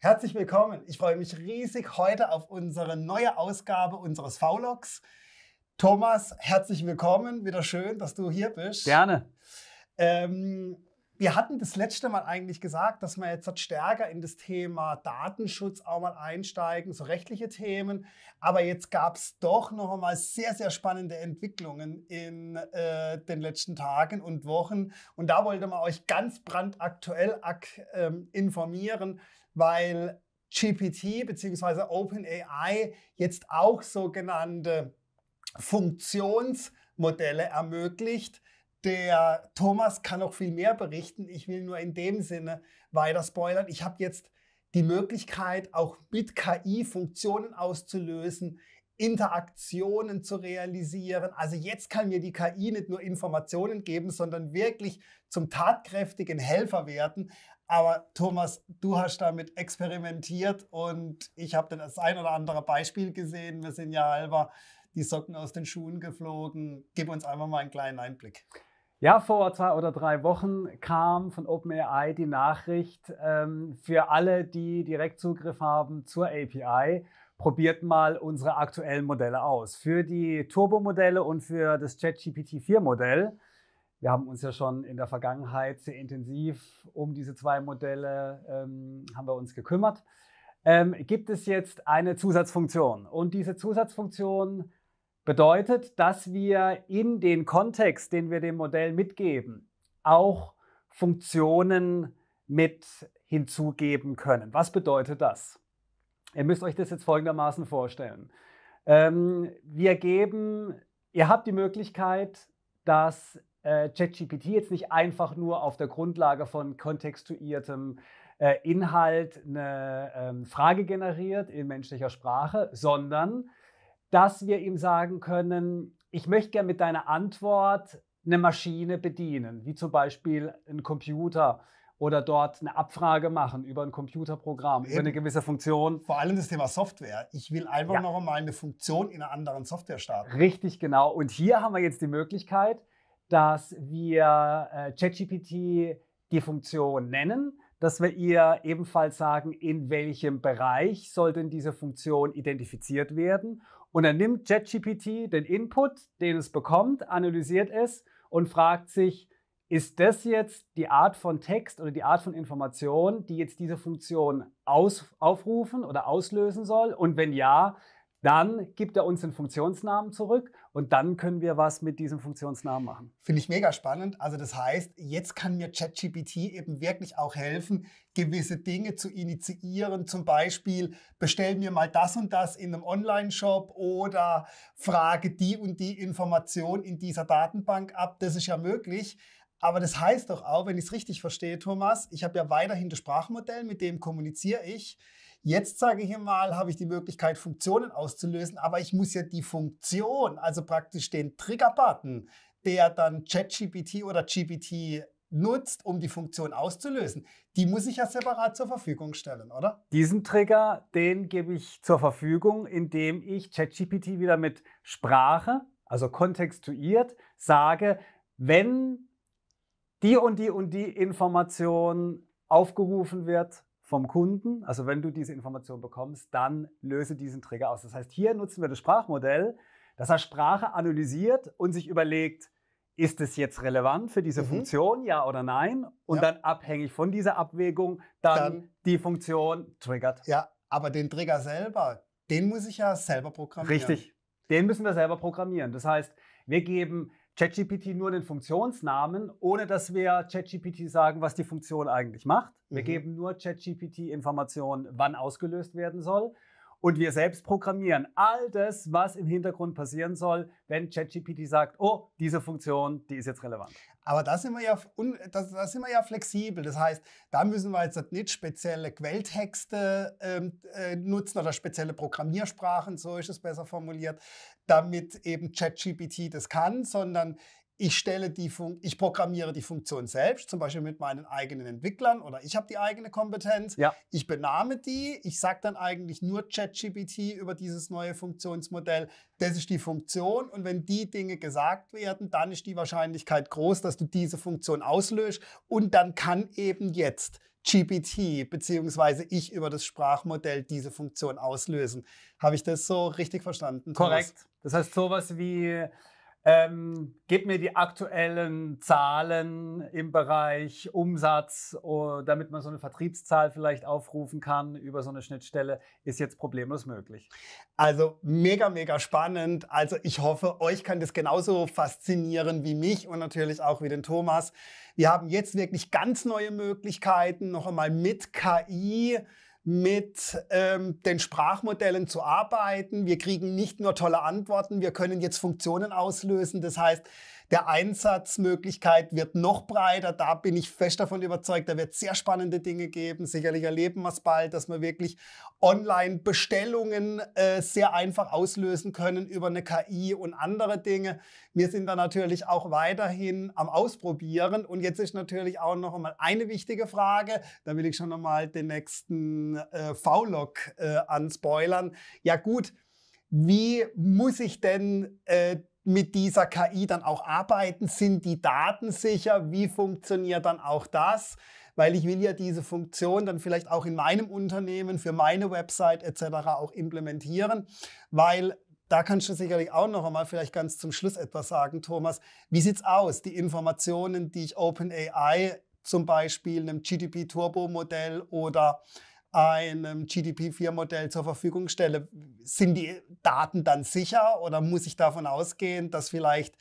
Herzlich willkommen. Ich freue mich riesig heute auf unsere neue Ausgabe unseres V-Logs. Thomas, herzlich willkommen. Wieder schön, dass du hier bist. Gerne. Ähm, wir hatten das letzte Mal eigentlich gesagt, dass wir jetzt halt stärker in das Thema Datenschutz auch mal einsteigen, so rechtliche Themen. Aber jetzt gab es doch noch einmal sehr, sehr spannende Entwicklungen in äh, den letzten Tagen und Wochen. Und da wollte man euch ganz brandaktuell ak, ähm, informieren, weil GPT bzw. OpenAI jetzt auch sogenannte Funktionsmodelle ermöglicht. Der Thomas kann noch viel mehr berichten. Ich will nur in dem Sinne weiter spoilern. Ich habe jetzt die Möglichkeit, auch mit KI Funktionen auszulösen, Interaktionen zu realisieren. Also jetzt kann mir die KI nicht nur Informationen geben, sondern wirklich zum tatkräftigen Helfer werden. Aber Thomas, du hast damit experimentiert und ich habe das ein oder andere Beispiel gesehen. Wir sind ja halber die Socken aus den Schuhen geflogen. Gib uns einfach mal einen kleinen Einblick. Ja, vor zwei oder drei Wochen kam von OpenAI die Nachricht ähm, für alle, die direkt Zugriff haben zur API probiert mal unsere aktuellen Modelle aus. Für die Turbo-Modelle und für das ChatGPT 4-Modell. Wir haben uns ja schon in der Vergangenheit sehr intensiv um diese zwei Modelle ähm, haben wir uns gekümmert. Ähm, gibt es jetzt eine Zusatzfunktion? Und diese Zusatzfunktion bedeutet, dass wir in den Kontext, den wir dem Modell mitgeben, auch Funktionen mit hinzugeben können. Was bedeutet das? Ihr müsst euch das jetzt folgendermaßen vorstellen. Ähm, wir geben, ihr habt die Möglichkeit, dass äh, ChatGPT jetzt nicht einfach nur auf der Grundlage von kontextuiertem äh, Inhalt eine ähm, Frage generiert in menschlicher Sprache, sondern dass wir ihm sagen können, ich möchte gerne mit deiner Antwort eine Maschine bedienen, wie zum Beispiel ein Computer oder dort eine Abfrage machen über ein Computerprogramm, Eben. über eine gewisse Funktion. Vor allem das Thema Software. Ich will einfach ja. noch mal eine Funktion in einer anderen Software starten. Richtig, genau. Und hier haben wir jetzt die Möglichkeit, dass wir äh, ChatGPT die Funktion nennen, dass wir ihr ebenfalls sagen, in welchem Bereich soll denn diese Funktion identifiziert werden. Und dann nimmt ChatGPT den Input, den es bekommt, analysiert es und fragt sich, ist das jetzt die Art von Text oder die Art von Information, die jetzt diese Funktion aus, aufrufen oder auslösen soll? Und wenn ja, dann gibt er uns den Funktionsnamen zurück und dann können wir was mit diesem Funktionsnamen machen. Finde ich mega spannend. Also das heißt, jetzt kann mir ChatGPT eben wirklich auch helfen, gewisse Dinge zu initiieren. Zum Beispiel, bestell mir mal das und das in einem Online-Shop oder frage die und die Information in dieser Datenbank ab. Das ist ja möglich. Aber das heißt doch auch, wenn ich es richtig verstehe, Thomas, ich habe ja weiterhin das Sprachmodell, mit dem kommuniziere ich. Jetzt sage ich mal, habe ich die Möglichkeit, Funktionen auszulösen, aber ich muss ja die Funktion, also praktisch den Trigger-Button, der dann ChatGPT oder GPT nutzt, um die Funktion auszulösen, die muss ich ja separat zur Verfügung stellen, oder? Diesen Trigger, den gebe ich zur Verfügung, indem ich ChatGPT wieder mit Sprache, also kontextuiert, sage, wenn die und die und die Information aufgerufen wird vom Kunden, also wenn du diese Information bekommst, dann löse diesen Trigger aus. Das heißt, hier nutzen wir das Sprachmodell, dass er Sprache analysiert und sich überlegt, ist es jetzt relevant für diese mhm. Funktion, ja oder nein? Und ja. dann abhängig von dieser Abwägung dann, dann die Funktion triggert. Ja, aber den Trigger selber, den muss ich ja selber programmieren. Richtig, den müssen wir selber programmieren. Das heißt, wir geben ChatGPT nur den Funktionsnamen, ohne dass wir ChatGPT sagen, was die Funktion eigentlich macht. Wir mhm. geben nur ChatGPT Informationen, wann ausgelöst werden soll und wir selbst programmieren all das, was im Hintergrund passieren soll, wenn ChatGPT sagt, oh, diese Funktion, die ist jetzt relevant. Aber da sind, wir ja, da, sind wir ja flexibel. Das heißt, da müssen wir jetzt nicht spezielle Quelltexte ähm, äh, nutzen oder spezielle Programmiersprachen, so ist es besser formuliert, damit eben ChatGPT das kann, sondern ich stelle die Fun ich programmiere die Funktion selbst, zum Beispiel mit meinen eigenen Entwicklern oder ich habe die eigene Kompetenz. Ja. Ich benahme die. Ich sage dann eigentlich nur ChatGPT über dieses neue Funktionsmodell. Das ist die Funktion und wenn die Dinge gesagt werden, dann ist die Wahrscheinlichkeit groß, dass du diese Funktion auslöst und dann kann eben jetzt GPT beziehungsweise ich über das Sprachmodell diese Funktion auslösen. Habe ich das so richtig verstanden? Korrekt. Das heißt sowas wie ähm, gebt mir die aktuellen Zahlen im Bereich Umsatz, oh, damit man so eine Vertriebszahl vielleicht aufrufen kann über so eine Schnittstelle, ist jetzt problemlos möglich. Also mega, mega spannend. Also ich hoffe, euch kann das genauso faszinieren wie mich und natürlich auch wie den Thomas. Wir haben jetzt wirklich ganz neue Möglichkeiten, noch einmal mit KI mit ähm, den Sprachmodellen zu arbeiten. Wir kriegen nicht nur tolle Antworten, wir können jetzt Funktionen auslösen. Das heißt, der Einsatzmöglichkeit wird noch breiter. Da bin ich fest davon überzeugt, da wird sehr spannende Dinge geben. Sicherlich erleben wir es bald, dass wir wirklich Online-Bestellungen äh, sehr einfach auslösen können über eine KI und andere Dinge. Wir sind da natürlich auch weiterhin am Ausprobieren. Und jetzt ist natürlich auch noch einmal eine wichtige Frage. Da will ich schon noch mal den nächsten äh, V-Log äh, anspoilern. Ja gut, wie muss ich denn äh, mit dieser KI dann auch arbeiten? Sind die Daten sicher? Wie funktioniert dann auch das? Weil ich will ja diese Funktion dann vielleicht auch in meinem Unternehmen, für meine Website etc. auch implementieren, weil da kannst du sicherlich auch noch einmal vielleicht ganz zum Schluss etwas sagen, Thomas. Wie sieht es aus? Die Informationen, die ich OpenAI zum Beispiel einem GDP Turbo Modell oder einem GDP4-Modell zur Verfügung stelle, sind die Daten dann sicher oder muss ich davon ausgehen, dass vielleicht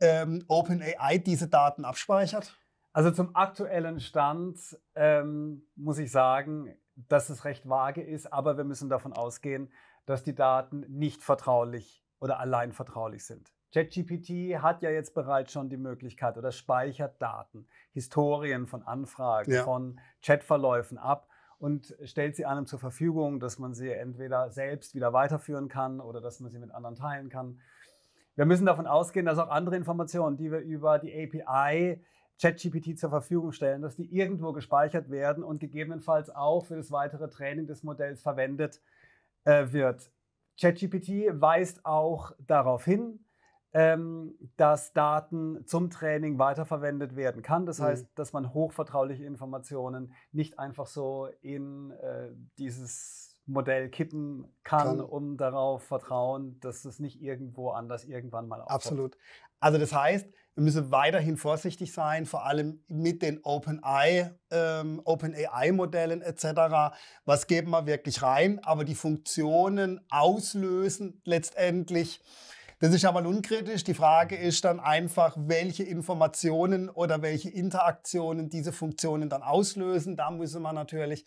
ähm, OpenAI diese Daten abspeichert? Also zum aktuellen Stand ähm, muss ich sagen, dass es recht vage ist, aber wir müssen davon ausgehen, dass die Daten nicht vertraulich oder allein vertraulich sind. ChatGPT hat ja jetzt bereits schon die Möglichkeit oder speichert Daten, Historien von Anfragen, ja. von Chatverläufen ab und stellt sie einem zur Verfügung, dass man sie entweder selbst wieder weiterführen kann oder dass man sie mit anderen teilen kann. Wir müssen davon ausgehen, dass auch andere Informationen, die wir über die API ChatGPT zur Verfügung stellen, dass die irgendwo gespeichert werden und gegebenenfalls auch für das weitere Training des Modells verwendet äh, wird. ChatGPT weist auch darauf hin, ähm, dass Daten zum Training weiterverwendet werden kann. Das mhm. heißt, dass man hochvertrauliche Informationen nicht einfach so in äh, dieses Modell kippen kann, kann, um darauf vertrauen, dass es nicht irgendwo anders irgendwann mal aufkommt. Absolut. Also das heißt, wir müssen weiterhin vorsichtig sein, vor allem mit den OpenAI, ähm, Open Modellen etc. Was geben wir wirklich rein? Aber die Funktionen auslösen letztendlich das ist aber unkritisch. Die Frage ist dann einfach, welche Informationen oder welche Interaktionen diese Funktionen dann auslösen. Da müssen wir natürlich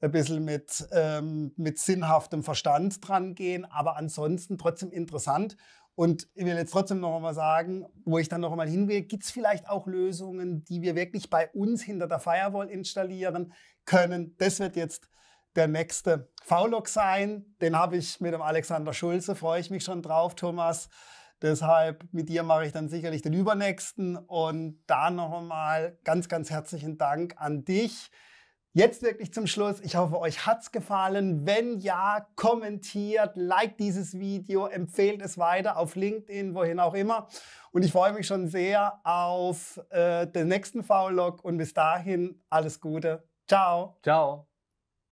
ein bisschen mit, ähm, mit sinnhaftem Verstand dran gehen, aber ansonsten trotzdem interessant. Und ich will jetzt trotzdem noch einmal sagen, wo ich dann noch einmal hin will, gibt es vielleicht auch Lösungen, die wir wirklich bei uns hinter der Firewall installieren können. Das wird jetzt der nächste V-Log sein. Den habe ich mit dem Alexander Schulze, freue ich mich schon drauf, Thomas. Deshalb mit dir mache ich dann sicherlich den übernächsten. Und da nochmal ganz, ganz herzlichen Dank an dich. Jetzt wirklich zum Schluss. Ich hoffe, euch hat's gefallen. Wenn ja, kommentiert, liked dieses Video, empfehlt es weiter auf LinkedIn, wohin auch immer. Und ich freue mich schon sehr auf äh, den nächsten V-Log und bis dahin alles Gute. Ciao. Ciao.